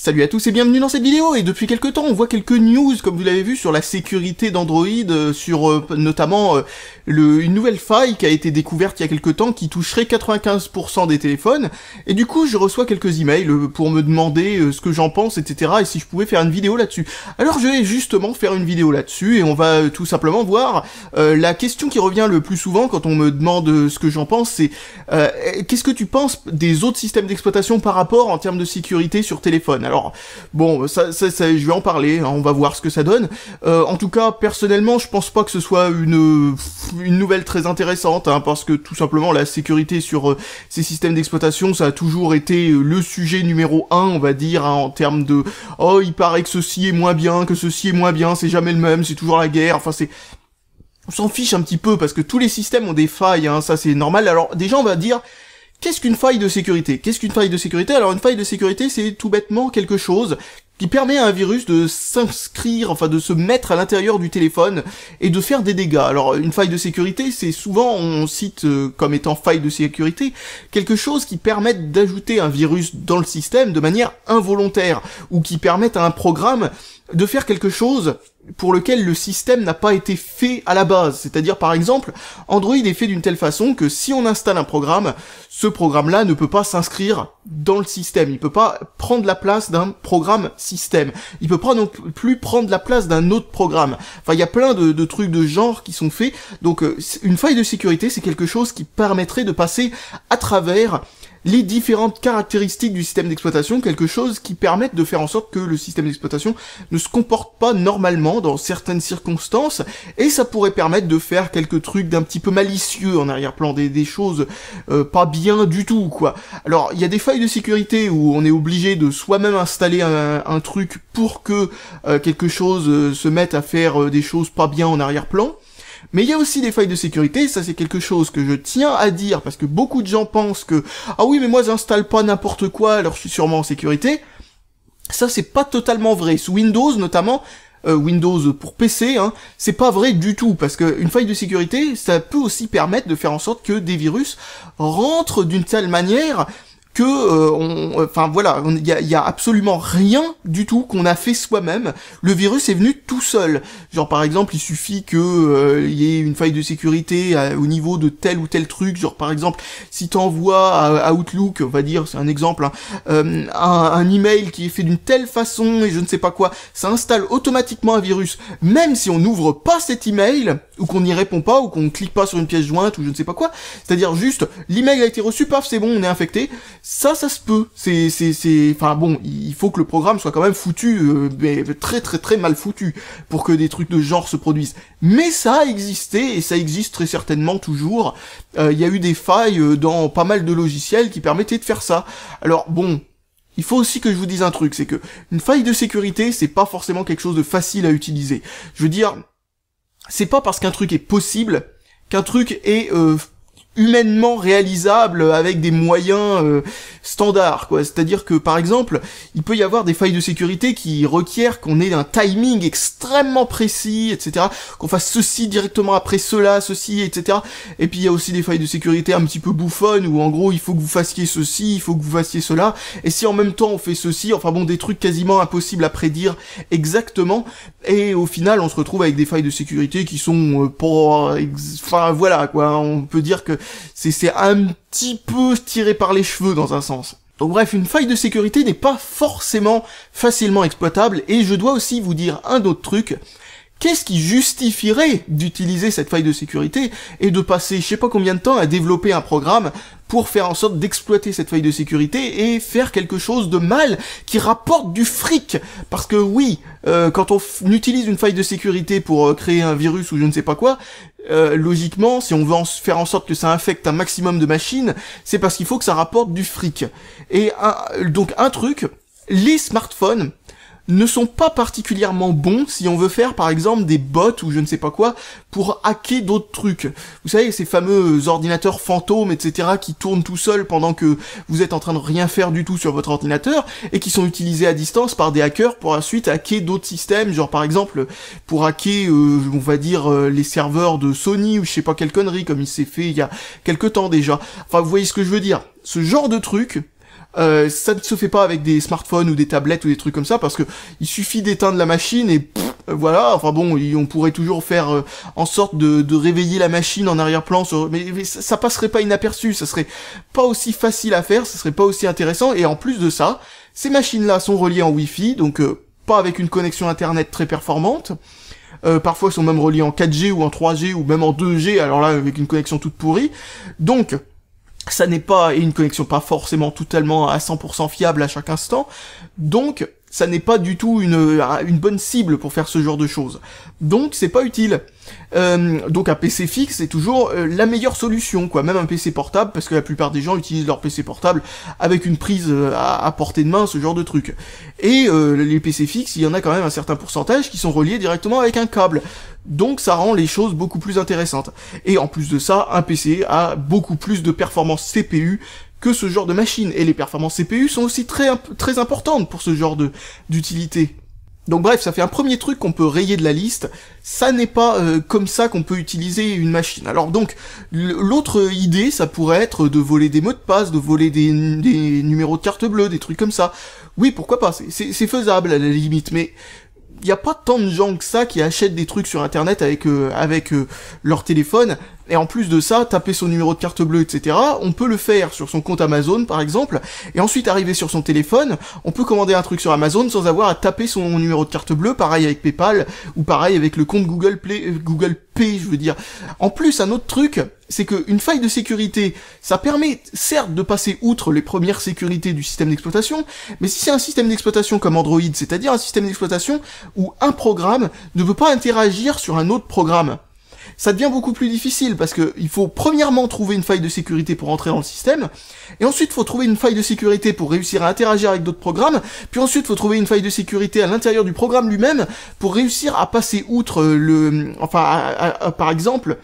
Salut à tous et bienvenue dans cette vidéo et depuis quelques temps on voit quelques news comme vous l'avez vu sur la sécurité d'Android, euh, sur euh, notamment euh, une nouvelle faille qui a été découverte il y a quelques temps qui toucherait 95% des téléphones et du coup je reçois quelques emails pour me demander ce que j'en pense etc et si je pouvais faire une vidéo là-dessus. Alors je vais justement faire une vidéo là-dessus et on va tout simplement voir la question qui revient le plus souvent quand on me demande ce que j'en pense c'est eh, qu'est-ce que tu penses des autres systèmes d'exploitation par rapport en termes de sécurité sur téléphone alors, bon, ça, ça, ça, je vais en parler, hein, on va voir ce que ça donne. Euh, en tout cas, personnellement, je pense pas que ce soit une, une nouvelle très intéressante, hein, parce que tout simplement, la sécurité sur euh, ces systèmes d'exploitation, ça a toujours été euh, le sujet numéro un, on va dire, hein, en termes de « Oh, il paraît que ceci est moins bien, que ceci est moins bien, c'est jamais le même, c'est toujours la guerre », enfin c'est on s'en fiche un petit peu parce que tous les systèmes ont des failles, ça c'est normal. Alors déjà on va dire Qu'est-ce qu'une faille de sécurité Qu'est-ce qu'une faille de sécurité Alors une faille de sécurité, c'est tout bêtement quelque chose qui permet à un virus de s'inscrire, enfin de se mettre à l'intérieur du téléphone et de faire des dégâts. Alors une faille de sécurité, c'est souvent, on cite euh, comme étant faille de sécurité, quelque chose qui permet d'ajouter un virus dans le système de manière involontaire, ou qui permet à un programme de faire quelque chose pour lequel le système n'a pas été fait à la base. C'est-à-dire, par exemple, Android est fait d'une telle façon que si on installe un programme, ce programme-là ne peut pas s'inscrire dans le système. Il peut pas prendre la place d'un programme système. Il peut pas non plus prendre la place d'un autre programme. Enfin, il y a plein de, de, trucs de genre qui sont faits. Donc, euh, une faille de sécurité, c'est quelque chose qui permettrait de passer à travers les différentes caractéristiques du système d'exploitation, quelque chose qui permette de faire en sorte que le système d'exploitation ne se comporte pas normalement dans certaines circonstances, et ça pourrait permettre de faire quelques trucs d'un petit peu malicieux en arrière-plan, des, choses euh, pas bien du tout, quoi. Alors, il y a des failles de sécurité où on est obligé de soi-même installer un, truc pour que euh, quelque chose euh, se mette à faire des choses pas bien en arrière-plan, mais il y a aussi des failles de sécurité, ça c'est quelque chose que je tiens à dire, parce que beaucoup de gens pensent que « Ah oui, mais moi j'installe pas n'importe quoi, alors je suis sûrement en sécurité ». Ça c'est pas totalement vrai. Sous Windows notamment, euh, Windows pour PC, hein, c'est pas vrai du tout, parce qu'une faille de sécurité, ça peut aussi permettre de faire en sorte que des virus rentrent d'une telle manière que euh, enfin voilà, il y a, absolument rien du tout qu'on a fait soi-même. Le virus est venu tout seul. Genre par exemple, il suffit que euh, il y ait une faille de sécurité au niveau de tel ou tel truc. Genre par exemple, si t'envoies à, à, Outlook, on va dire, c'est un exemple, hein, euh, un, un email qui est fait d'une telle façon et je ne sais pas quoi, ça installe automatiquement un virus, même si on n'ouvre pas cet email, ou qu'on n'y répond pas, ou qu'on clique pas sur une pièce jointe, ou je ne sais pas quoi. C'est-à-dire juste, l'email a été reçu, paf, c'est bon, on est infecté. Ça, ça se peut. C'est, c'est, c'est. Enfin bon, il faut que le programme soit quand même foutu, euh, mais très, très, très mal foutu, pour que des trucs de genre se produisent. Mais ça a existé et ça existe très certainement toujours. Euh, il y a eu des failles euh, dans pas mal de logiciels qui permettaient de faire ça. Alors bon, il faut aussi que je vous dise un truc, c'est que une faille de sécurité, c'est pas forcément quelque chose de facile à utiliser. Je veux dire, c'est pas parce qu'un truc est possible qu'un truc est humainement réalisable avec des moyens euh, standards, quoi. C'est-à-dire que, par exemple, il peut y avoir des failles de sécurité qui requièrent qu'on ait un timing extrêmement précis, etc., qu'on fasse ceci directement après cela, ceci, etc. Et puis, il y a aussi des failles de sécurité un petit peu bouffonnes, où, en gros, il faut que vous fassiez ceci, il faut que vous fassiez cela, et si en même temps on fait ceci, enfin bon, des trucs quasiment impossibles à prédire exactement, et au final, on se retrouve avec des failles de sécurité qui sont euh, pour... Enfin, voilà, quoi. On peut dire que c'est un petit peu tiré par les cheveux dans un sens. Donc bref, une faille de sécurité n'est pas forcément facilement exploitable, et je dois aussi vous dire un autre truc, Qu'est-ce qui justifierait d'utiliser cette faille de sécurité et de passer je sais pas combien de temps à développer un programme pour faire en sorte d'exploiter cette faille de sécurité et faire quelque chose de mal qui rapporte du fric. Parce que oui, euh, quand on, utilise une faille de sécurité pour euh, créer un virus ou je ne sais pas quoi, euh, logiquement, si on veut faire en sorte que ça infecte un maximum de machines, c'est parce qu'il faut que ça rapporte du fric. Et donc un truc, les smartphones ne sont pas particulièrement bons si on veut faire par exemple des bots ou je ne sais pas quoi pour hacker d'autres trucs. Vous savez, ces fameux ordinateurs fantômes, etc., qui tournent tout seuls pendant que vous êtes en train de rien faire du tout sur votre ordinateur et qui sont utilisés à distance par des hackers pour ensuite hacker d'autres systèmes, genre par exemple pour hacker, euh, on va dire, euh, les serveurs de Sony ou je sais pas quelle connerie comme il s'est fait il y a quelque temps déjà. Enfin, vous voyez ce que je veux dire. Ce genre de truc, euh, ça ne se fait pas avec des smartphones ou des tablettes ou des trucs comme ça parce que il suffit d'éteindre la machine et euh, voilà. Enfin bon, on pourrait toujours faire euh, en sorte de, réveiller la machine en arrière-plan, mais, ça, passerait pas inaperçu. Ça serait pas aussi facile à faire, ça serait pas aussi intéressant. Et en plus de ça, ces machines-là sont reliées en Wi-Fi, donc pas avec une connexion internet très performante. Euh, parfois sont même reliées en 4G ou en 3G ou même en 2G, alors là avec une connexion toute pourrie. Donc ça n'est pas une connexion pas forcément totalement à 100% fiable à chaque instant. Donc, ça n'est pas du tout une, euh, une bonne cible pour faire ce genre de choses. Donc c'est pas utile. Euh, donc un PC fixe c'est toujours euh, la meilleure solution, quoi. Même un PC portable, parce que la plupart des gens utilisent leur PC portable avec une prise à, à, portée de main, ce genre de truc. Et les PC fixes, il y en a quand même un certain pourcentage qui sont reliés directement avec un câble. Donc ça rend les choses beaucoup plus intéressantes. Et en plus de ça, un PC a beaucoup plus de performance CPU que ce genre de machine, et les performances CPU sont aussi très, très importantes pour ce genre de d'utilité. Donc bref, ça fait un premier truc qu'on peut rayer de la liste, ça n'est pas euh, comme ça qu'on peut utiliser une machine. Alors donc, l'autre idée, ça pourrait être de voler des mots de passe, de voler des, numéros de carte bleue, des trucs comme ça. Oui, pourquoi pas, c'est faisable à la limite, mais il n'y a pas tant de gens que ça qui achètent des trucs sur internet avec euh, avec euh, leur téléphone et en plus de ça, taper son numéro de carte bleue, etc., on peut le faire sur son compte Amazon, par exemple, et ensuite arriver sur son téléphone, on peut commander un truc sur Amazon sans avoir à taper son numéro de carte bleue, pareil avec PayPal, ou pareil avec le compte Google Play, euh, Google Pay, je veux dire. En plus, un autre truc, c'est qu'une faille de sécurité, ça permet certes de passer outre les premières sécurités du système d'exploitation, mais si c'est un système d'exploitation comme Android, c'est-à-dire un système d'exploitation où un programme ne peut pas interagir sur un autre programme, ça devient beaucoup plus difficile parce que il faut premièrement trouver une faille de sécurité pour entrer dans le système, et ensuite faut trouver une faille de sécurité pour réussir à interagir avec d'autres programmes, puis ensuite faut trouver une faille de sécurité à l'intérieur du programme lui-même pour réussir à passer outre euh, le, enfin, par exemple,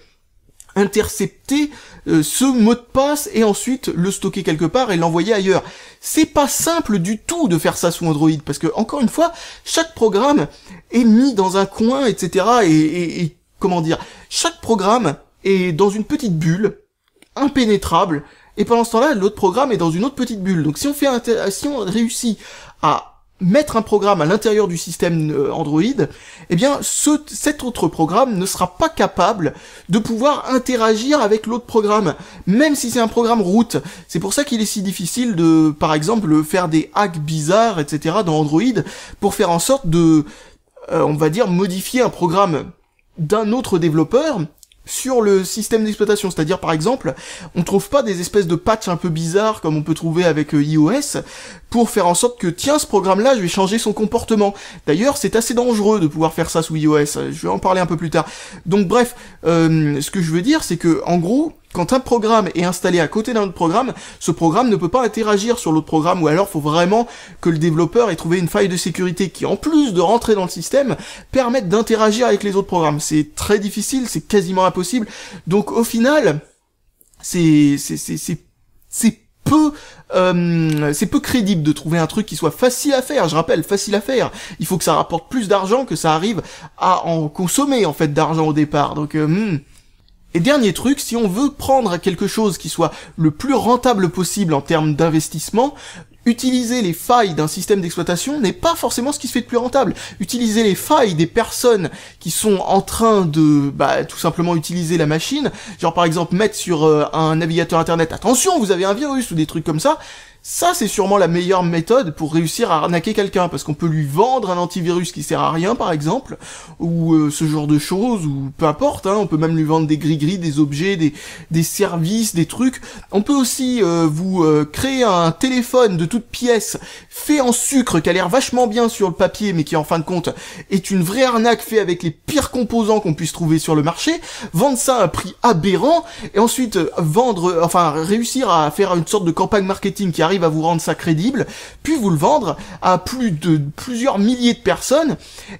intercepter euh, ce mot de passe et ensuite le stocker quelque part et l'envoyer ailleurs. C'est pas simple du tout de faire ça sous Android parce que encore une fois, chaque programme est mis dans un coin, etc. et, et, et comment dire, chaque programme est dans une petite bulle, impénétrable, et pendant ce temps-là, l'autre programme est dans une autre petite bulle. Donc si on fait si réussit à mettre un programme à l'intérieur du système euh, Android, eh bien cet autre programme ne sera pas capable de pouvoir interagir avec l'autre programme, même si c'est un programme route. C'est pour ça qu'il est si difficile de, par exemple, faire des hacks bizarres, etc. dans Android, pour faire en sorte de, euh, on va dire, modifier un programme d'un autre développeur sur le système d'exploitation. C'est-à-dire, par exemple, on trouve pas des espèces de patchs un peu bizarres comme on peut trouver avec euh, iOS pour faire en sorte que, tiens, ce programme-là, je vais changer son comportement. D'ailleurs, c'est assez dangereux de pouvoir faire ça sous iOS. Je vais en parler un peu plus tard. Donc, bref, euh, ce que je veux dire, c'est que, en gros, quand un programme est installé à côté d'un autre programme, ce programme ne peut pas interagir sur l'autre programme, ou alors faut vraiment que le développeur ait trouvé une faille de sécurité qui, en plus de rentrer dans le système, permette d'interagir avec les autres programmes. C'est très difficile, c'est quasiment impossible. Donc au final, c'est c'est peu euh, c'est peu crédible de trouver un truc qui soit facile à faire. Je rappelle, facile à faire. Il faut que ça rapporte plus d'argent que ça arrive à en consommer en fait d'argent au départ. Donc euh, hmm. Et dernier truc, si on veut prendre quelque chose qui soit le plus rentable possible en termes d'investissement, utiliser les failles d'un système d'exploitation n'est pas forcément ce qui se fait de plus rentable. Utiliser les failles des personnes qui sont en train de bah, tout simplement utiliser la machine, genre par exemple mettre sur euh, un navigateur internet attention vous avez un virus ou des trucs comme ça, ça, c'est sûrement la meilleure méthode pour réussir à arnaquer quelqu'un, parce qu'on peut lui vendre un antivirus qui sert à rien, par exemple, ou euh, ce genre de choses, ou peu importe, hein. on peut même lui vendre des gris-gris, des objets, des, des services, des trucs. On peut aussi euh, vous euh, créer un téléphone de toute pièce, fait en sucre, qui a l'air vachement bien sur le papier, mais qui, en fin de compte, est une vraie arnaque fait avec les pires composants qu'on puisse trouver sur le marché, vendre ça à un prix aberrant, et ensuite vendre, enfin, réussir à faire une sorte de campagne marketing qui arrive arrive vous rendre ça crédible, puis vous le vendre à plus de plusieurs milliers de personnes,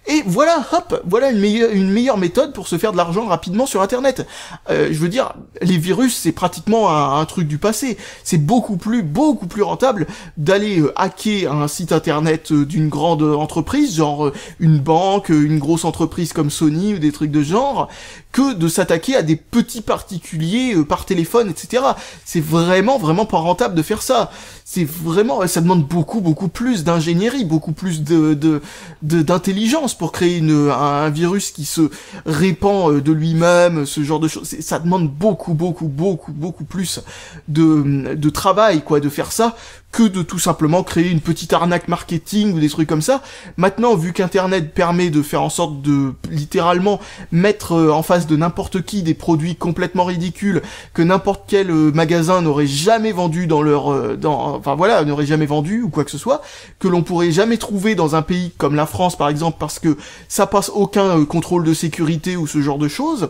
et voilà, hop, voilà une meilleure, une meilleure méthode pour se faire de l'argent rapidement sur Internet. Euh, je veux dire, les virus, c'est pratiquement un, un, truc du passé. C'est beaucoup plus, beaucoup plus rentable d'aller euh, hacker un site Internet euh, d'une grande entreprise, genre une banque, une grosse entreprise comme Sony ou des trucs de genre, que de s'attaquer à des petits particuliers par téléphone, etc. C'est vraiment, vraiment pas rentable de faire ça c'est vraiment, ça demande beaucoup, beaucoup plus d'ingénierie, beaucoup plus de, de, d'intelligence pour créer une, un, virus qui se répand euh, de lui-même, ce genre de choses. Ça demande beaucoup, beaucoup, beaucoup, beaucoup plus de, de travail, quoi, de faire ça que de tout simplement créer une petite arnaque marketing ou des trucs comme ça. Maintenant, vu qu'Internet permet de faire en sorte de littéralement mettre euh, en face de n'importe qui des produits complètement ridicules que n'importe quel euh, magasin n'aurait jamais vendu dans leur, euh, dans, enfin voilà, n'aurait jamais vendu ou quoi que ce soit, que l'on pourrait jamais trouver dans un pays comme la France par exemple parce que ça passe aucun contrôle de sécurité ou ce genre de choses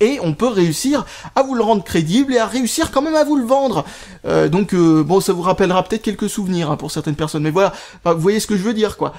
et on peut réussir à vous le rendre crédible et à réussir quand même à vous le vendre. Euh, donc euh, bon, ça vous rappellera peut-être quelques souvenirs hein, pour certaines personnes, mais voilà, vous voyez ce que je veux dire quoi.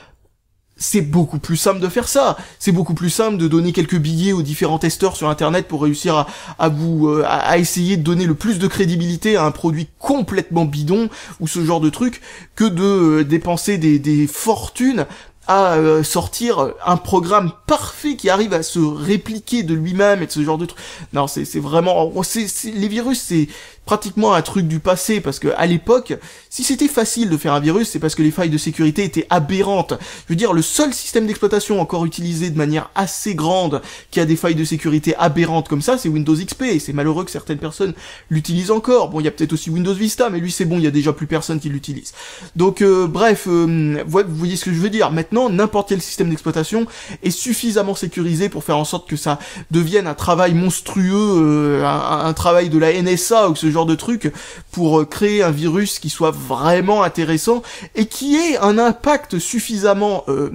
C'est beaucoup plus simple de faire ça. C'est beaucoup plus simple de donner quelques billets aux différents testeurs sur Internet pour réussir à, à vous euh, à essayer de donner le plus de crédibilité à un produit complètement bidon ou ce genre de truc que de dépenser des, des fortunes à euh, sortir un programme parfait qui arrive à se répliquer de lui-même et de ce genre de truc. Non, c'est vraiment... Oh, les virus, c'est pratiquement un truc du passé, parce que à l'époque, si c'était facile de faire un virus, c'est parce que les failles de sécurité étaient aberrantes. Je veux dire, le seul système d'exploitation encore utilisé de manière assez grande qui a des failles de sécurité aberrantes comme ça, c'est Windows XP, et c'est malheureux que certaines personnes l'utilisent encore. Bon, il y a peut-être aussi Windows Vista, mais lui c'est bon, il y a déjà plus personne qui l'utilise. Donc, euh, bref, euh, vous voyez ce que je veux dire. Maintenant, n'importe quel système d'exploitation est suffisamment sécurisé pour faire en sorte que ça devienne un travail monstrueux, euh, un, travail de la NSA ou ce genre de truc, pour euh, créer un virus qui soit vraiment intéressant et qui ait un impact suffisamment, euh,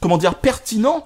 comment dire, pertinent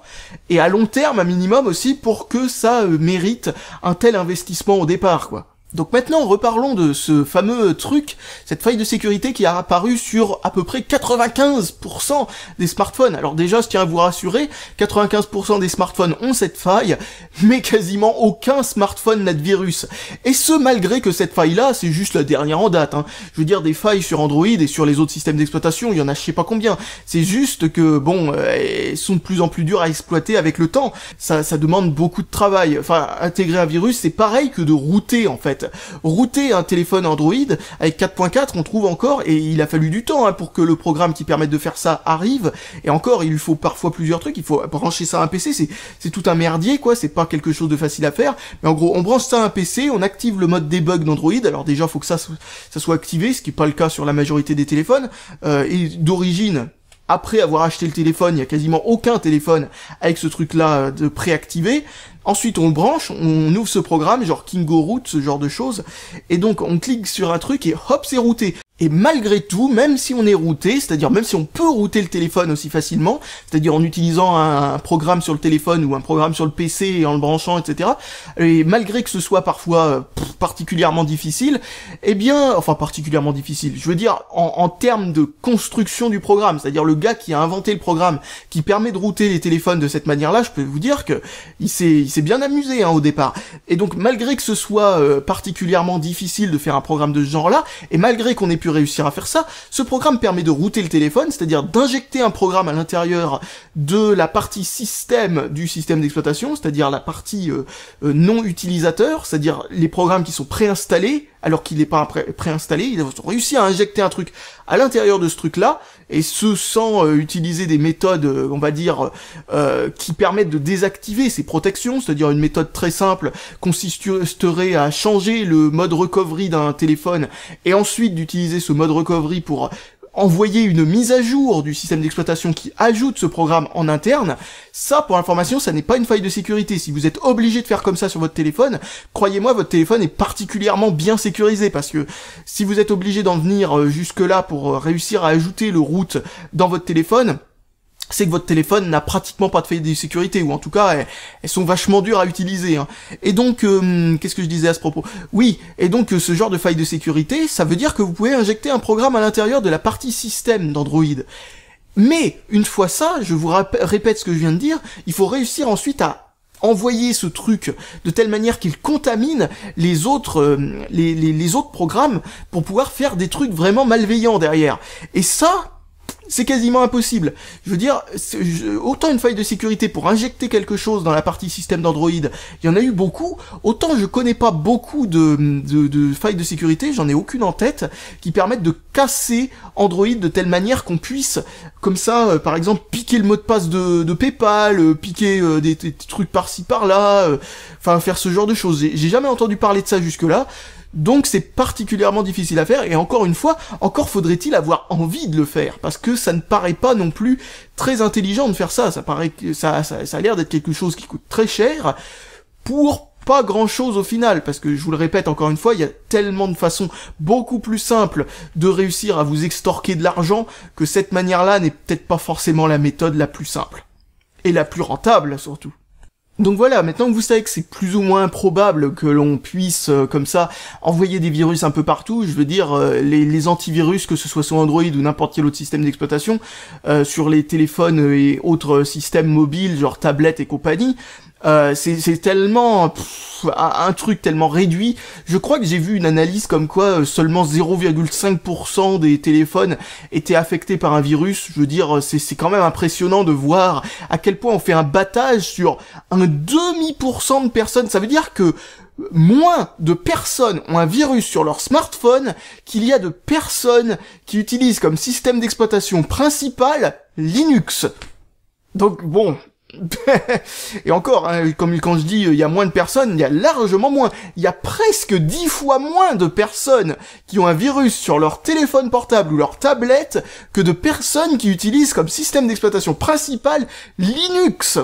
et à long terme un minimum aussi pour que ça mérite un tel investissement au départ, quoi. Donc maintenant, reparlons de ce fameux truc, cette faille de sécurité qui a apparu sur à peu près 95% des smartphones. Alors déjà, je tiens à vous rassurer, 95% des smartphones ont cette faille, mais quasiment aucun smartphone n'a de virus. Et ce, malgré que cette faille-là, c'est juste la dernière en date. Hein. Je veux dire, des failles sur Android et sur les autres systèmes d'exploitation, il y en a je sais pas combien. C'est juste que, bon, euh, elles sont de plus en plus dures à exploiter avec le temps. Ça, ça demande beaucoup de travail. Enfin, intégrer un virus, c'est pareil que de router, en fait. Router un téléphone Android avec 4.4, on trouve encore, et il a fallu du temps hein, pour que le programme qui permette de faire ça arrive, et encore, il faut parfois plusieurs trucs, il faut brancher ça à un PC, c'est tout un merdier, quoi, c'est pas quelque chose de facile à faire, mais en gros, on branche ça à un PC, on active le mode debug d'Android, alors déjà, faut que ça, ça soit activé, ce qui n'est pas le cas sur la majorité des téléphones, euh, et d'origine, après avoir acheté le téléphone, il n'y a quasiment aucun téléphone avec ce truc-là euh, de préactivé. Ensuite, on le branche, on ouvre ce programme, genre Kingo Root, ce genre de choses, et donc on clique sur un truc et hop, c'est routé. Et malgré tout, même si on est routé, c'est-à-dire même si on peut router le téléphone aussi facilement, c'est-à-dire en utilisant un, programme sur le téléphone ou un programme sur le PC et en le branchant, etc. Et malgré que ce soit parfois euh, particulièrement difficile, eh bien, enfin particulièrement difficile, je veux dire en, en termes de construction du programme, c'est-à-dire le gars qui a inventé le programme qui permet de router les téléphones de cette manière-là, je peux vous dire que il s'est bien amusé hein, au départ. Et donc malgré que ce soit euh, particulièrement difficile de faire un programme de ce genre-là, et malgré qu'on ait pu réussir à faire ça. Ce programme permet de router le téléphone, c'est-à-dire d'injecter un programme à l'intérieur de la partie système du système d'exploitation, c'est-à-dire la partie euh, euh, non utilisateur, c'est-à-dire les programmes qui sont préinstallés alors qu'il n'est pas préinstallé, ils ont réussi à injecter un truc à l'intérieur de ce truc-là, et ce sans euh, utiliser des méthodes, euh, on va dire, euh, qui permettent de désactiver ces protections, c'est-à-dire une méthode très simple consisterait à changer le mode recovery d'un téléphone, et ensuite d'utiliser ce mode recovery pour envoyer une mise à jour du système d'exploitation qui ajoute ce programme en interne, ça, pour information, ça n'est pas une faille de sécurité. Si vous êtes obligé de faire comme ça sur votre téléphone, croyez-moi, votre téléphone est particulièrement bien sécurisé parce que si vous êtes obligé d'en venir euh, jusque là pour euh, réussir à ajouter le route dans votre téléphone, c'est que votre téléphone n'a pratiquement pas de faille de sécurité, ou en tout cas, elles, sont vachement dures à utiliser. Hein. Et donc, euh, qu'est-ce que je disais à ce propos Oui, et donc euh, ce genre de faille de sécurité, ça veut dire que vous pouvez injecter un programme à l'intérieur de la partie système d'Android. Mais, une fois ça, je vous répète ce que je viens de dire, il faut réussir ensuite à envoyer ce truc de telle manière qu'il contamine les autres euh, les autres programmes pour pouvoir faire des trucs vraiment malveillants derrière. Et ça, c'est quasiment impossible. Je veux dire, autant une faille de sécurité pour injecter quelque chose dans la partie système d'Android, il y en a eu beaucoup, autant je connais pas beaucoup de, failles de sécurité, j'en ai aucune en tête, qui permettent de casser Android de telle manière qu'on puisse, comme ça, euh, par exemple, piquer le mot de passe de, PayPal, euh, piquer euh, des, des, trucs par-ci par-là, enfin faire ce genre de choses. J'ai jamais entendu parler de ça jusque-là. Donc c'est particulièrement difficile à faire, et encore une fois, encore faudrait-il avoir envie de le faire, parce que ça ne paraît pas non plus très intelligent de faire ça, ça paraît que ça, ça, ça a l'air d'être quelque chose qui coûte très cher, pour pas grand chose au final, parce que je vous le répète encore une fois, il y a tellement de façons beaucoup plus simples de réussir à vous extorquer de l'argent que cette manière-là n'est peut-être pas forcément la méthode la plus simple. Et la plus rentable surtout. Donc voilà, maintenant que vous savez que c'est plus ou moins probable que l'on puisse, euh, comme ça, envoyer des virus un peu partout, je veux dire, euh, les, antivirus, que ce soit sur Android ou n'importe quel autre système d'exploitation, euh, sur les téléphones et autres systèmes mobiles, genre tablettes et compagnie, euh, c'est tellement un truc tellement réduit. Je crois que j'ai vu une analyse comme quoi euh, seulement 0,5% des téléphones étaient affectés par un virus. Je veux dire, c'est quand même impressionnant de voir à quel point on fait un battage sur un demi pour cent de personnes. Ça veut dire que moins de personnes ont un virus sur leur smartphone qu'il y a de personnes qui utilisent comme système d'exploitation principal Linux. Donc bon, et encore, hein, comme quand je dis euh, il y a moins de personnes, il y a largement moins. Il y a presque dix fois moins de personnes qui ont un virus sur leur téléphone portable ou leur tablette que de personnes qui utilisent comme système d'exploitation principal Linux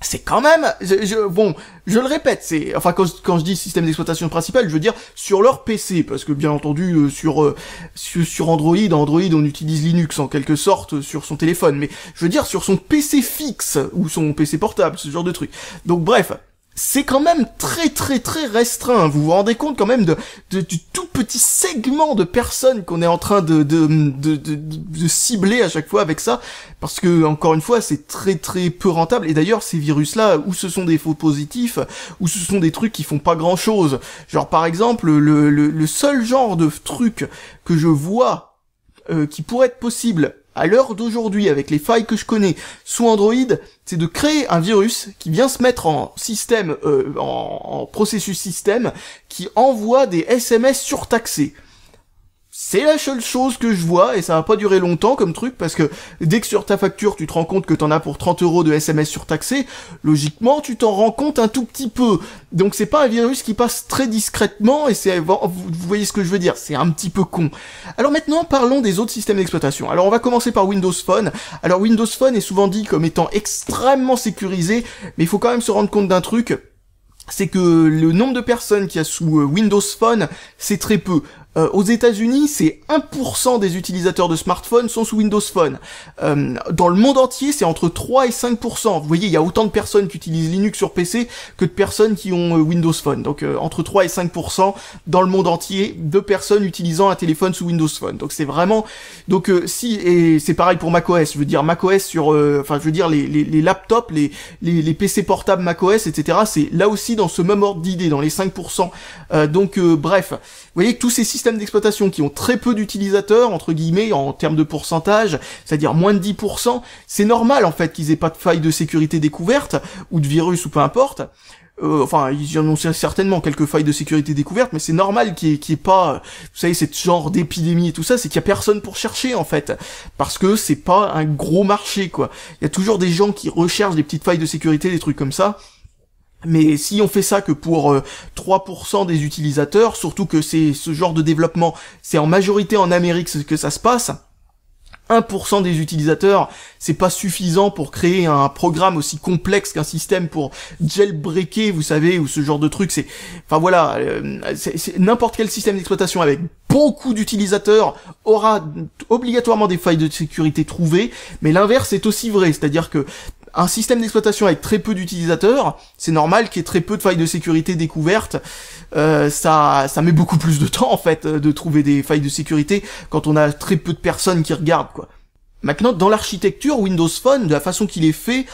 c'est quand même, je, bon, je le répète, c'est, enfin quand, je dis système d'exploitation principal, je veux dire sur leur PC, parce que bien entendu euh, sur, euh, sur, sur Android, Android on utilise Linux en quelque sorte euh, sur son téléphone, mais je veux dire sur son PC fixe ou son PC portable, ce genre de truc. Donc bref, c'est quand même très très très restreint. Hein. Vous vous rendez compte quand même de, du tout petit segment de personnes qu'on est en train de de, de, de, cibler à chaque fois avec ça, parce que encore une fois c'est très très peu rentable. Et d'ailleurs ces virus-là, ou ce sont des faux positifs, ou ce sont des trucs qui font pas grand-chose. Genre par exemple le, le, seul genre de truc que je vois euh, qui pourrait être possible à l'heure d'aujourd'hui, avec les failles que je connais, sous Android, c'est de créer un virus qui vient se mettre en système, euh, en, en processus système, qui envoie des SMS surtaxés c'est la seule chose que je vois et ça va pas durer longtemps comme truc parce que dès que sur ta facture tu te rends compte que t'en as pour 30 euros de SMS surtaxé, logiquement tu t'en rends compte un tout petit peu. Donc c'est pas un virus qui passe très discrètement et c'est vous voyez ce que je veux dire, c'est un petit peu con. Alors maintenant parlons des autres systèmes d'exploitation. Alors on va commencer par Windows Phone. Alors Windows Phone est souvent dit comme étant extrêmement sécurisé, mais il faut quand même se rendre compte d'un truc c'est que le nombre de personnes qui a sous euh, Windows Phone, c'est très peu. Euh, aux États-Unis, c'est 1% des utilisateurs de smartphones sont sous Windows Phone. Euh, dans le monde entier, c'est entre 3 et 5%. Vous voyez, il y a autant de personnes qui utilisent Linux sur PC que de personnes qui ont euh, Windows Phone. Donc entre 3 et 5% dans le monde entier de personnes utilisant un téléphone sous Windows Phone. Donc c'est vraiment donc si et c'est pareil pour macOS, je veux dire macOS sur enfin je veux dire les, laptops, les, les, PC portables macOS, etc. C'est là aussi dans ce même ordre d'idée, dans les 5%. donc bref, vous voyez tous ces systèmes d'exploitation qui ont très peu d'utilisateurs, entre guillemets, en termes de pourcentage, c'est-à-dire moins de 10%, c'est normal en fait qu'ils aient pas de failles de sécurité découvertes, ou de virus, ou peu importe. Euh, enfin, ils y en ont certainement quelques failles de sécurité découvertes, mais c'est normal qu'il n'y ait, pas, vous savez, ce genre d'épidémie et tout ça, c'est qu'il n'y a personne pour chercher, en fait. Parce que c'est pas un gros marché, quoi. Il y a toujours des gens qui recherchent des petites failles de sécurité, des trucs comme ça. Mais si on fait ça que pour 3% euh, des utilisateurs, surtout que c'est ce genre de développement, c'est en majorité en Amérique que ça se passe, 1% des utilisateurs, c'est pas suffisant pour créer un programme aussi complexe qu'un système pour jailbreaker, vous savez, ou ce genre de truc, c'est... Enfin voilà, euh, n'importe quel système d'exploitation avec beaucoup d'utilisateurs aura obligatoirement des failles de sécurité trouvées, mais l'inverse est aussi vrai, c'est-à-dire que un système d'exploitation avec très peu d'utilisateurs, c'est normal qu'il y ait très peu de failles de sécurité découvertes. Euh, ça, ça met beaucoup plus de temps en fait euh, de trouver des failles de sécurité quand on a très peu de personnes qui regardent quoi. Maintenant, dans l'architecture Windows Phone, de la façon qu'il est fait,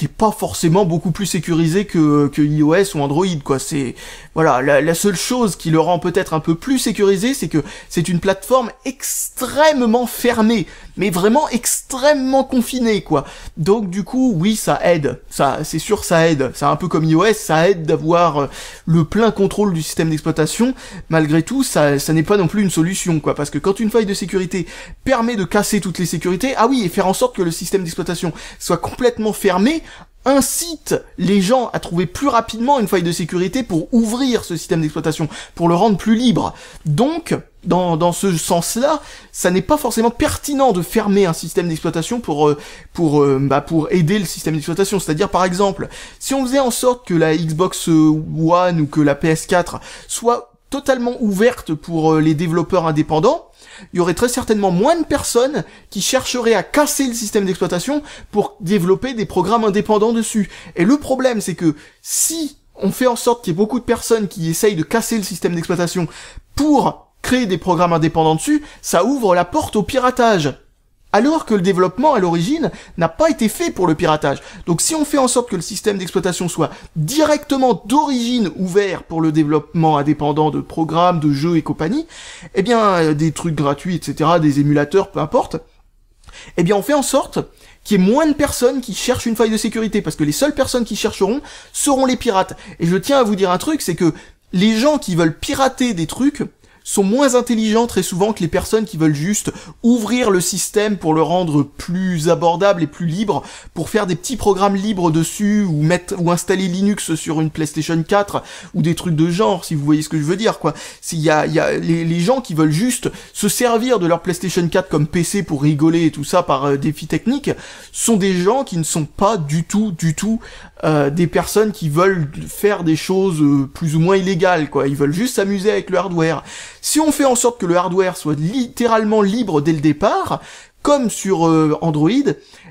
il est pas forcément beaucoup plus sécurisé que, que iOS ou Android quoi. C'est voilà la, la, seule chose qui le rend peut-être un peu plus sécurisé, c'est que c'est une plateforme extrêmement fermée, mais vraiment extrêmement confinée quoi. Donc du coup oui ça aide, ça c'est sûr ça aide. C'est un peu comme iOS, ça aide d'avoir euh, le plein contrôle du système d'exploitation. Malgré tout ça ça n'est pas non plus une solution quoi, parce que quand une faille de sécurité permet de casser toutes les sécurités, ah oui et faire en sorte que le système d'exploitation soit complètement fermé incite les gens à trouver plus rapidement une faille de sécurité pour ouvrir ce système d'exploitation, pour le rendre plus libre. Donc, dans, dans ce sens-là, ça n'est pas forcément pertinent de fermer un système d'exploitation pour euh, pour euh, bah, pour aider le système d'exploitation. C'est-à-dire, par exemple, si on faisait en sorte que la Xbox One ou que la PS4 soit totalement ouverte pour euh, les développeurs indépendants, il y aurait très certainement moins de personnes qui chercheraient à casser le système d'exploitation pour développer des programmes indépendants dessus. Et le problème, c'est que si on fait en sorte qu'il y ait beaucoup de personnes qui essayent de casser le système d'exploitation pour créer des programmes indépendants dessus, ça ouvre la porte au piratage alors que le développement à l'origine n'a pas été fait pour le piratage. Donc si on fait en sorte que le système d'exploitation soit directement d'origine ouvert pour le développement indépendant de programmes, de jeux et compagnie, eh bien euh, des trucs gratuits, etc., des émulateurs, peu importe, eh bien on fait en sorte qu'il y ait moins de personnes qui cherchent une faille de sécurité, parce que les seules personnes qui chercheront seront les pirates. Et je tiens à vous dire un truc, c'est que les gens qui veulent pirater des trucs, sont moins intelligents très souvent que les personnes qui veulent juste ouvrir le système pour le rendre plus abordable et plus libre, pour faire des petits programmes libres dessus, ou mettre, ou installer Linux sur une PlayStation 4, ou des trucs de genre, si vous voyez ce que je veux dire, quoi. S'il y a, y a les, gens qui veulent juste se servir de leur PlayStation 4 comme PC pour rigoler et tout ça par euh, défi technique, sont des gens qui ne sont pas du tout, du tout, euh, des personnes qui veulent faire des choses euh, plus ou moins illégales, quoi. Ils veulent juste s'amuser avec le hardware. Si on fait en sorte que le hardware soit littéralement libre dès le départ, comme sur euh, Android,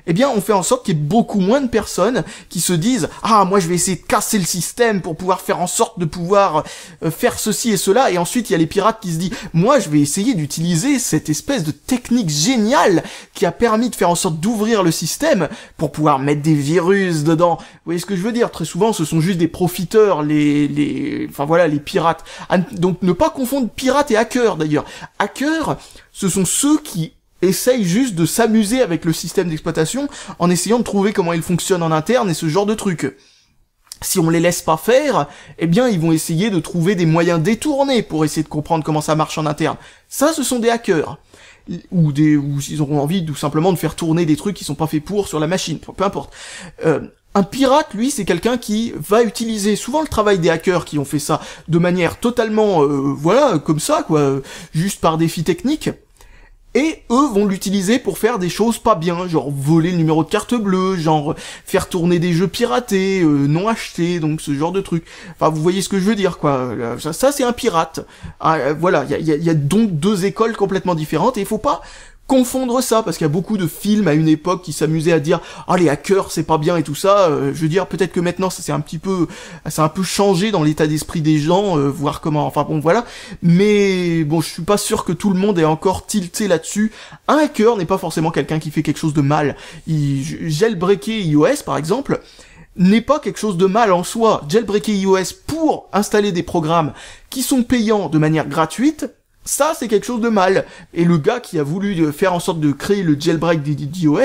eh bien, on fait en sorte qu'il y ait beaucoup moins de personnes qui se disent ah moi je vais essayer de casser le système pour pouvoir faire en sorte de pouvoir euh, faire ceci et cela et ensuite il y a les pirates qui se disent moi je vais essayer d'utiliser cette espèce de technique géniale qui a permis de faire en sorte d'ouvrir le système pour pouvoir mettre des virus dedans. Vous voyez ce que je veux dire Très souvent, ce sont juste des profiteurs, les les enfin voilà, les pirates. Donc ne pas confondre pirate et hacker, d'ailleurs. Hacker, ce sont ceux qui essaye juste de s'amuser avec le système d'exploitation en essayant de trouver comment il fonctionne en interne et ce genre de trucs. Si on les laisse pas faire, eh bien ils vont essayer de trouver des moyens détournés pour essayer de comprendre comment ça marche en interne. Ça, ce sont des hackers. Ou des, ou s'ils auront envie tout simplement de faire tourner des trucs qui sont pas faits pour sur la machine, peu importe. Euh, un pirate, lui, c'est quelqu'un qui va utiliser souvent le travail des hackers qui ont fait ça de manière totalement, euh, voilà, comme ça, quoi, euh, juste par défi technique, et eux vont l'utiliser pour faire des choses pas bien, genre voler le numéro de carte bleue, genre faire tourner des jeux piratés, euh, non achetés, donc ce genre de truc. Enfin, vous voyez ce que je veux dire, quoi. Euh, ça, c'est un pirate. Ah, euh, voilà, il y a, y a donc deux écoles complètement différentes, et il faut pas confondre ça, parce qu'il y a beaucoup de films à une époque qui s'amusaient à dire ah les hackers c'est pas bien et tout ça. Euh, je veux dire peut-être que maintenant ça c'est un petit peu, ça a un peu changé dans l'état d'esprit des gens, euh, voir comment, enfin bon voilà. Mais bon je suis pas sûr que tout le monde est encore tilté là-dessus. Un hacker n'est pas forcément quelqu'un qui fait quelque chose de mal. Il iOS par exemple n'est pas quelque chose de mal en soi. Jailbreaker iOS pour installer des programmes qui sont payants de manière gratuite, ça, c'est quelque chose de mal. Et le gars qui a voulu euh, faire en sorte de créer le jailbreak d'iOS,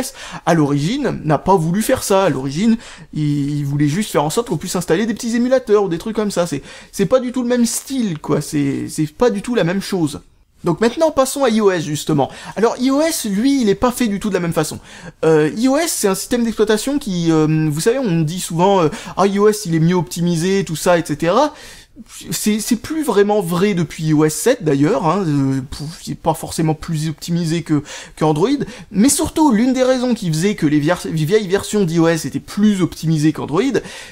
à l'origine, n'a pas voulu faire ça. À l'origine, il, voulait juste faire en sorte qu'on puisse installer des petits émulateurs ou des trucs comme ça. C'est, pas du tout le même style, quoi. C'est, pas du tout la même chose. Donc maintenant, passons à iOS, justement. Alors, iOS, lui, il est pas fait du tout de la même façon. Euh, iOS, c'est un système d'exploitation qui, euh, vous savez, on dit souvent, ah, iOS, il est mieux optimisé, tout ça, etc c'est plus vraiment vrai depuis iOS 7 d'ailleurs, hein, euh, c'est pas forcément plus optimisé que, que Android, mais surtout l'une des raisons qui faisait que les vieilles versions d'iOS étaient plus optimisées qu'Android,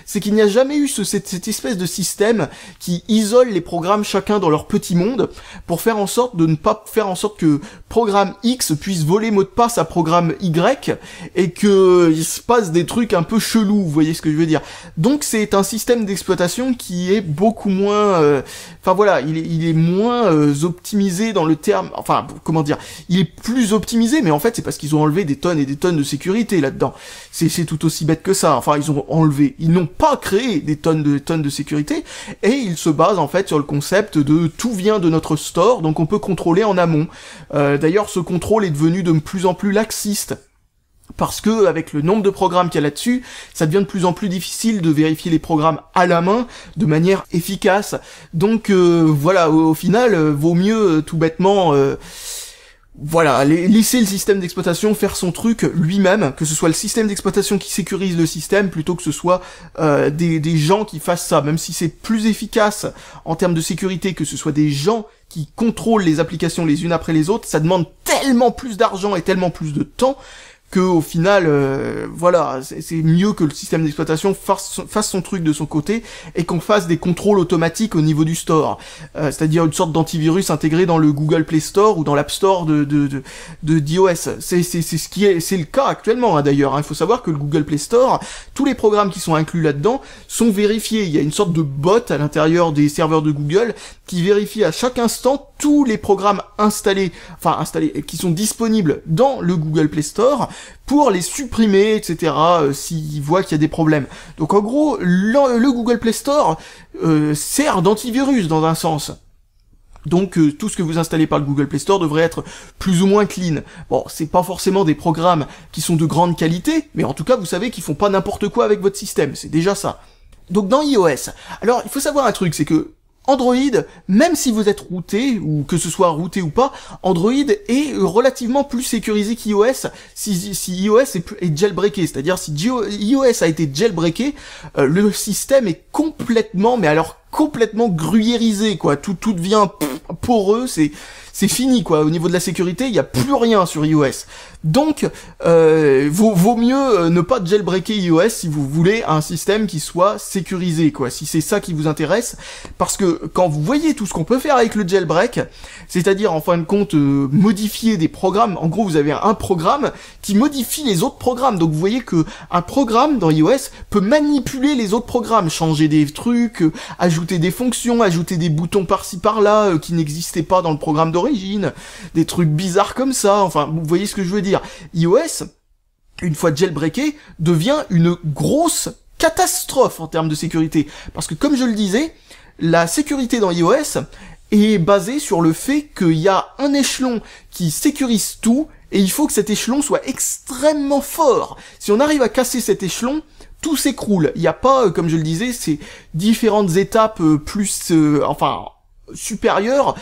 c'est qu'il n'y a jamais eu cette, espèce de système qui isole les programmes chacun dans leur petit monde pour faire en sorte de ne pas faire en sorte que programme X puisse voler mot de passe à programme Y et que il se passe des trucs un peu chelous, vous voyez ce que je veux dire. Donc c'est un système d'exploitation qui est beaucoup moins... Euh, enfin voilà, il est, moins euh, optimisé dans le terme... Enfin, comment dire Il est plus optimisé, mais en fait, c'est parce qu'ils ont enlevé des tonnes et des tonnes de sécurité là-dedans. C'est tout aussi bête que ça. Enfin, ils ont enlevé... Ils n'ont pas créé des tonnes de, des tonnes de sécurité, et ils se basent en fait sur le concept de tout vient de notre store, donc on peut contrôler en amont. Euh, d'ailleurs, ce contrôle est devenu de plus en plus laxiste parce que avec le nombre de programmes qu'il y a là-dessus, ça devient de plus en plus difficile de vérifier les programmes à la main de manière efficace. Donc euh, voilà, au, final, euh, vaut mieux euh, tout bêtement voilà, laisser le système d'exploitation faire son truc lui-même, que ce soit le système d'exploitation qui sécurise le système, plutôt que ce soit des, des, gens qui fassent ça, même si c'est plus efficace en termes de sécurité que ce soit des gens qui contrôlent les applications les unes après les autres, ça demande tellement plus d'argent et tellement plus de temps que au final, euh, voilà, c'est mieux que le système d'exploitation fasse, son truc de son côté et qu'on fasse des contrôles automatiques au niveau du store, euh, c'est-à-dire une sorte d'antivirus intégré dans le Google Play Store ou dans l'App Store de de de d'iOS. C'est c'est c'est ce qui est c'est le cas actuellement hein, d'ailleurs. Hein. Il faut savoir que le Google Play Store, tous les programmes qui sont inclus là-dedans sont vérifiés. Il y a une sorte de bot à l'intérieur des serveurs de Google qui vérifie à chaque instant tous les programmes installés, enfin installés, qui sont disponibles dans le Google Play Store pour les supprimer, etc., euh, s'ils voient qu'il y a des problèmes. Donc en gros, le, Google Play Store euh, sert d'antivirus dans un sens. Donc euh, tout ce que vous installez par le Google Play Store devrait être plus ou moins clean. Bon, c'est pas forcément des programmes qui sont de grande qualité, mais en tout cas vous savez qu'ils font pas n'importe quoi avec votre système, c'est déjà ça. Donc dans iOS, alors il faut savoir un truc, c'est que Android, même si vous êtes routé, ou que ce soit routé ou pas, Android est relativement plus sécurisé qu'iOS si, iOS est, jailbreaké. C'est-à-dire si iOS a été jailbreaké, euh, le système est complètement, mais alors complètement gruyérisé, quoi. Tout, tout devient poreux, c'est, c'est fini, quoi. Au niveau de la sécurité, il n'y a plus rien sur iOS. Donc, euh, vaut, mieux euh, ne pas jailbreaker iOS si vous voulez un système qui soit sécurisé, quoi. Si c'est ça qui vous intéresse, parce que quand vous voyez tout ce qu'on peut faire avec le jailbreak, c'est-à-dire en fin de compte euh, modifier des programmes. En gros, vous avez un programme qui modifie les autres programmes. Donc, vous voyez que un programme dans iOS peut manipuler les autres programmes, changer des trucs, ajouter des fonctions, ajouter des boutons par-ci par-là euh, qui n'existaient pas dans le programme d'origine, des trucs bizarres comme ça, enfin vous voyez ce que je veux dire. iOS, une fois jailbreaké, devient une grosse catastrophe en termes de sécurité. Parce que comme je le disais, la sécurité dans iOS est basée sur le fait qu'il y a un échelon qui sécurise tout, et il faut que cet échelon soit extrêmement fort. Si on arrive à casser cet échelon, tout s'écroule. Il n'y a pas, euh, comme je le disais, ces différentes étapes euh, plus, euh, enfin, supérieures.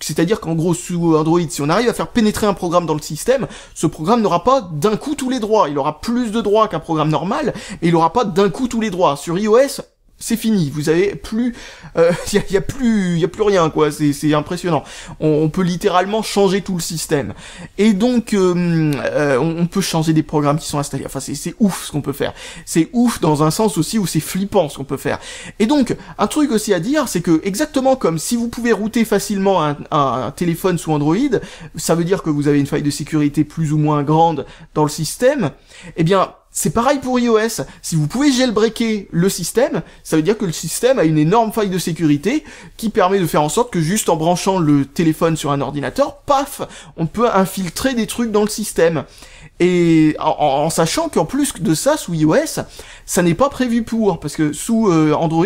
c'est-à-dire qu'en gros sous Android, si on arrive à faire pénétrer un programme dans le système, ce programme n'aura pas d'un coup tous les droits, il aura plus de droits qu'un programme normal, et il n'aura pas d'un coup tous les droits. Sur iOS, c'est fini, vous avez plus, il euh, y, a, a, plus, y a plus rien quoi, c'est impressionnant. On, peut littéralement changer tout le système et donc euh, euh, on, peut changer des programmes qui sont installés. Enfin c'est ouf ce qu'on peut faire, c'est ouf dans un sens aussi où c'est flippant ce qu'on peut faire. Et donc un truc aussi à dire, c'est que exactement comme si vous pouvez router facilement un, téléphone sous Android, ça veut dire que vous avez une faille de sécurité plus ou moins grande dans le système. Eh bien c'est pareil pour iOS. Si vous pouvez jailbreaker le système, ça veut dire que le système a une énorme faille de sécurité qui permet de faire en sorte que juste en branchant le téléphone sur un ordinateur, paf, on peut infiltrer des trucs dans le système. Et en, sachant qu'en plus de ça, sous iOS, ça n'est pas prévu pour, parce que sous euh, Android,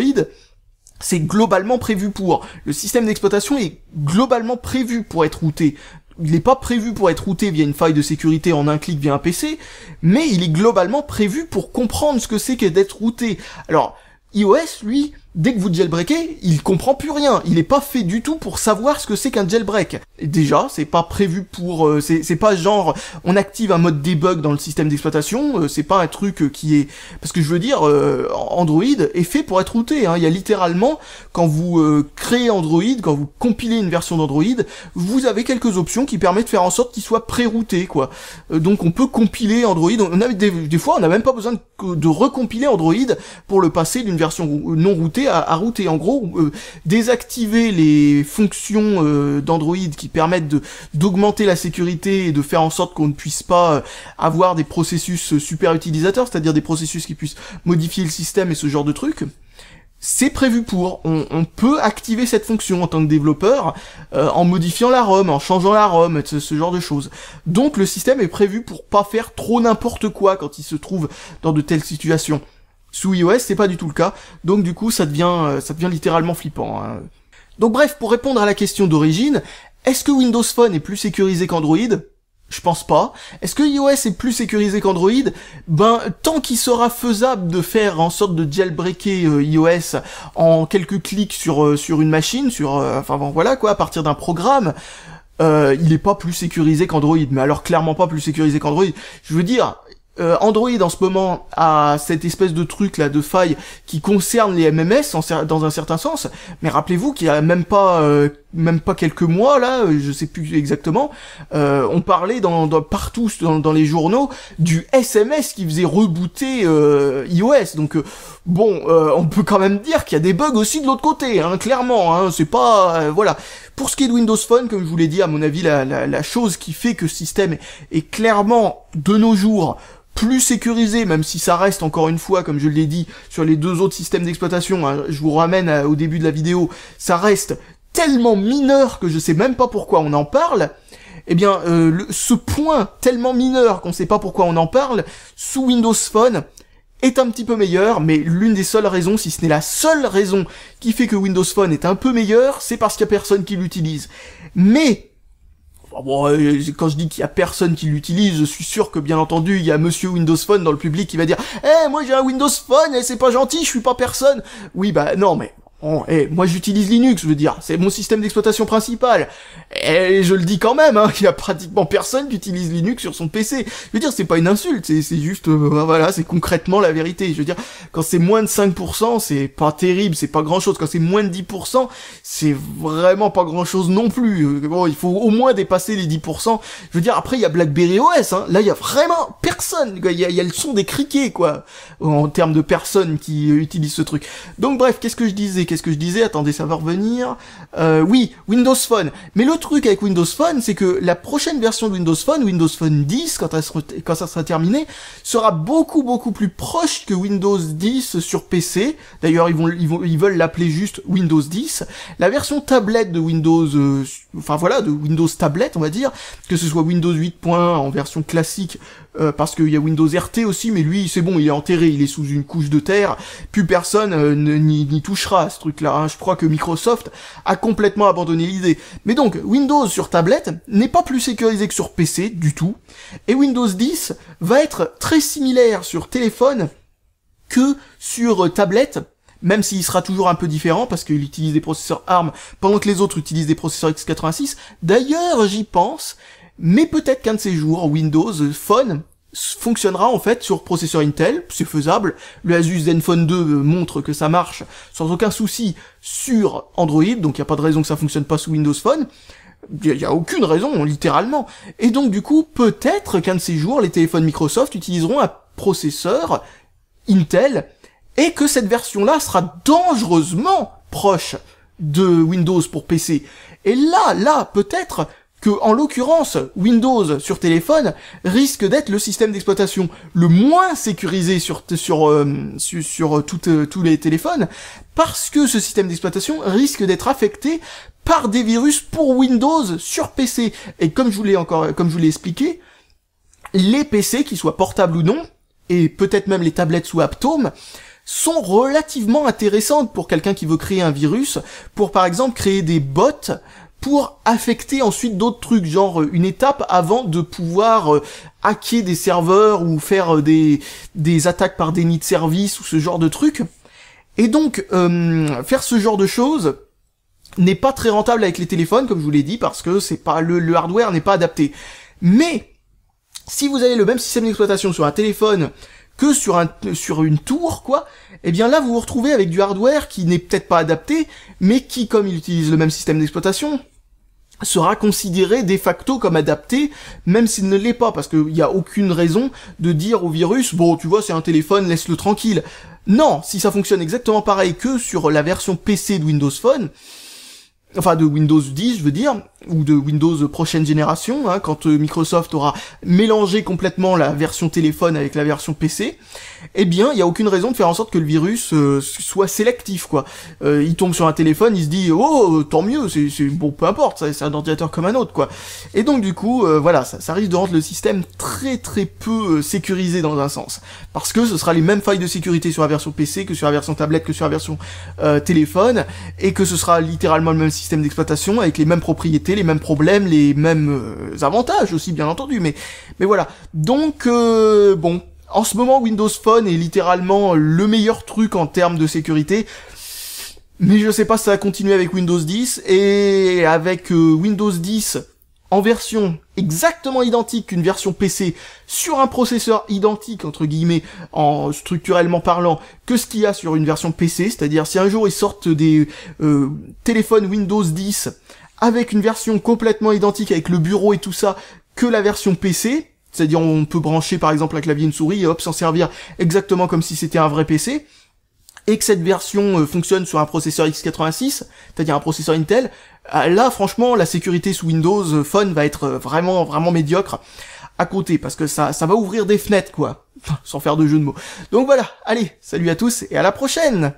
c'est globalement prévu pour. Le système d'exploitation est globalement prévu pour être routé il n'est pas prévu pour être routé via une faille de sécurité en un clic via un PC, mais il est globalement prévu pour comprendre ce que c'est que d'être routé. Alors, iOS, lui, dès que vous jailbreakez, il comprend plus rien. Il est pas fait du tout pour savoir ce que c'est qu'un jailbreak. déjà, c'est pas prévu pour, euh, c'est pas genre on active un mode debug dans le système d'exploitation. Euh, c'est pas un truc euh, qui est parce que je veux dire, Android est fait pour être routé. Hein. Il y a littéralement quand vous créez Android, quand vous compilez une version d'Android, vous avez quelques options qui permettent de faire en sorte qu'il soit pré-routé quoi. donc on peut compiler Android. On a des, fois on a même pas besoin de recompiler Android pour le passer d'une version non routée à, router. En gros, euh, désactiver les fonctions euh, d'Android qui permettent d'augmenter la sécurité et de faire en sorte qu'on ne puisse pas euh, avoir des processus super utilisateurs, c'est-à-dire des processus qui puissent modifier le système et ce genre de trucs c'est prévu pour. On, peut activer cette fonction en tant que développeur en modifiant la ROM, en changeant la ROM, ce, genre de choses. Donc le système est prévu pour pas faire trop n'importe quoi quand il se trouve dans de telles situations. Sous iOS, c'est pas du tout le cas, donc du coup, ça devient, euh, ça devient littéralement flippant. Hein. Donc bref, pour répondre à la question d'origine, est-ce que Windows Phone est plus sécurisé qu'Android je pense pas. Est-ce que iOS est plus sécurisé qu'Android Ben, tant qu'il sera faisable de faire en sorte de jailbreaker euh, iOS en quelques clics sur euh, sur une machine, sur enfin bon, voilà quoi, à partir d'un programme, il est pas plus sécurisé qu'Android. Mais alors clairement pas plus sécurisé qu'Android. Je veux dire, euh, Android en ce moment a cette espèce de truc là de faille qui concerne les MMS dans un certain sens, mais rappelez-vous qu'il n'y a même pas euh, même pas quelques mois là, euh, je sais plus exactement, euh, on parlait dans, dans partout dans, dans, les journaux du SMS qui faisait rebooter euh, iOS. Donc euh, bon, on peut quand même dire qu'il y a des bugs aussi de l'autre côté, hein, clairement. Hein, c'est pas voilà. Pour ce qui est de Windows Phone, comme je vous l'ai dit, à mon avis, la, la, la, chose qui fait que ce système est, clairement de nos jours plus sécurisé, même si ça reste encore une fois, comme je l'ai dit, sur les deux autres systèmes d'exploitation, hein. je vous ramène au début de la vidéo, ça reste tellement mineur que je sais même pas pourquoi on en parle, eh bien, euh, ce point tellement mineur qu'on sait pas pourquoi on en parle, sous Windows Phone, est un petit peu meilleur, mais l'une des seules raisons, si ce n'est la seule raison qui fait que Windows Phone est un peu meilleur, c'est parce qu'il y a personne qui l'utilise. Mais, ah euh, quand je dis qu'il y a personne qui l'utilise, je suis sûr que bien entendu il y a Monsieur Windows Phone dans le public qui va dire, eh moi j'ai un Windows Phone et c'est pas gentil, je suis pas personne. Oui bah non mais eh, moi j'utilise Linux, je veux dire, c'est mon système d'exploitation principal. Et eh, je le dis quand même, hein, il y a pratiquement personne qui utilise Linux sur son PC. Je veux dire, c'est pas une insulte, c'est juste, euh, bah, voilà, c'est concrètement la vérité. Je veux dire, quand c'est moins de 5%, c'est pas terrible, c'est pas grand-chose. Quand c'est moins de 10%, c'est vraiment pas grand-chose non plus. Bon, il faut au moins dépasser les 10%. Je veux dire, après, il y a BlackBerry OS, hein. là, il y a vraiment personne. Il y y a le son des criquets, quoi, en termes de personnes qui euh, utilisent ce truc. Donc bref, qu'est-ce que je disais qu'est-ce que je disais Attendez, ça va revenir. Euh, oui, Windows Phone. Mais le truc avec Windows Phone, c'est que la prochaine version de Windows Phone, Windows Phone 10, quand, ça sera terminé, sera beaucoup beaucoup plus proche que Windows 10 sur PC. D'ailleurs, ils vont, vont, ils veulent l'appeler juste Windows 10. La version tablette de Windows, euh, enfin voilà, de Windows tablette, on va dire, que ce soit Windows 8.1 en version classique euh, parce qu'il y a Windows RT aussi, mais lui, c'est bon, il est enterré, il est sous une couche de terre, plus personne euh, n'y touchera ce truc-là. Hein. Je crois que Microsoft a complètement abandonné l'idée. Mais donc, Windows sur tablette n'est pas plus sécurisé que sur PC du tout, et Windows 10 va être très similaire sur téléphone que sur euh, tablette, même s'il sera toujours un peu différent parce qu'il utilise des processeurs ARM pendant que les autres utilisent des processeurs x86. D'ailleurs, j'y pense, mais peut-être qu'un de ces jours, Windows Phone fonctionnera en fait sur processeur Intel, c'est faisable, le Asus Zenfone 2 euh, montre que ça marche sans aucun souci sur Android, donc il n'y a pas de raison que ça fonctionne pas sous Windows Phone, il n'y a aucune raison, littéralement. Et donc du coup, peut-être qu'un de ces jours, les téléphones Microsoft utiliseront un processeur Intel, et que cette version-là sera dangereusement proche de Windows pour PC. Et là, là, peut-être, que, en l'occurrence, Windows sur téléphone risque d'être le système d'exploitation le moins sécurisé sur sur euh, sur, euh, euh, tous les téléphones, parce que ce système d'exploitation risque d'être affecté par des virus pour Windows sur PC. Et comme je vous l'ai encore, comme je vous l'ai expliqué, les PC, qu'ils soient portables ou non, et peut-être même les tablettes ou aptomes, sont relativement intéressantes pour quelqu'un qui veut créer un virus, pour par exemple créer des bots pour affecter ensuite d'autres trucs, genre euh, une étape avant de pouvoir euh, hacker des serveurs ou faire euh, des, des attaques par déni de service ou ce genre de trucs. Et donc, faire ce genre de choses n'est pas très rentable avec les téléphones, comme je vous l'ai dit, parce que c'est pas le, le hardware n'est pas adapté. Mais si vous avez le même système d'exploitation sur un téléphone que sur un sur une tour quoi, eh bien là vous vous retrouvez avec du hardware qui n'est peut-être pas adapté, mais qui comme il utilise le même système d'exploitation sera considéré de facto comme adapté, même s'il ne l'est pas, parce qu'il n'y a aucune raison de dire au virus, bon, tu vois, c'est un téléphone, laisse-le tranquille. Non, si ça fonctionne exactement pareil que sur la version PC de Windows Phone, enfin de Windows 10, je veux dire, ou de Windows prochaine génération, hein, quand euh, Microsoft aura mélangé complètement la version téléphone avec la version PC, eh bien, il n'y a aucune raison de faire en sorte que le virus euh, soit sélectif, quoi. Euh, il tombe sur un téléphone, il se dit, oh, tant mieux, c'est bon, peu importe, c'est un ordinateur comme un autre, quoi. Et donc, du coup, voilà, ça, ça, risque de rendre le système très très peu sécurisé dans un sens, parce que ce sera les mêmes failles de sécurité sur la version PC que sur la version tablette que sur la version téléphone, et que ce sera littéralement le même système système d'exploitation avec les mêmes propriétés, les mêmes problèmes, les mêmes euh, avantages aussi, bien entendu. Mais, mais voilà. Donc, euh, bon, en ce moment, Windows Phone est littéralement le meilleur truc en termes de sécurité. Mais je sais pas si ça va continuer avec Windows 10 et avec euh, Windows 10 en version exactement identique qu'une version PC sur un processeur identique entre guillemets en structurellement parlant que ce qu'il y a sur une version PC, c'est-à-dire si un jour ils sortent des euh, téléphones Windows 10 avec une version complètement identique avec le bureau et tout ça que la version PC, c'est-à-dire on peut brancher par exemple un clavier et une souris et hop s'en servir exactement comme si c'était un vrai PC et que cette version euh, fonctionne sur un processeur x86, c'est-à-dire un processeur Intel, ah, là, franchement, la sécurité sous Windows euh, Phone va être euh, vraiment, vraiment médiocre à côté, parce que ça, ça va ouvrir des fenêtres, quoi. Sans faire de jeu de mots. Donc voilà, allez, salut à tous et à la prochaine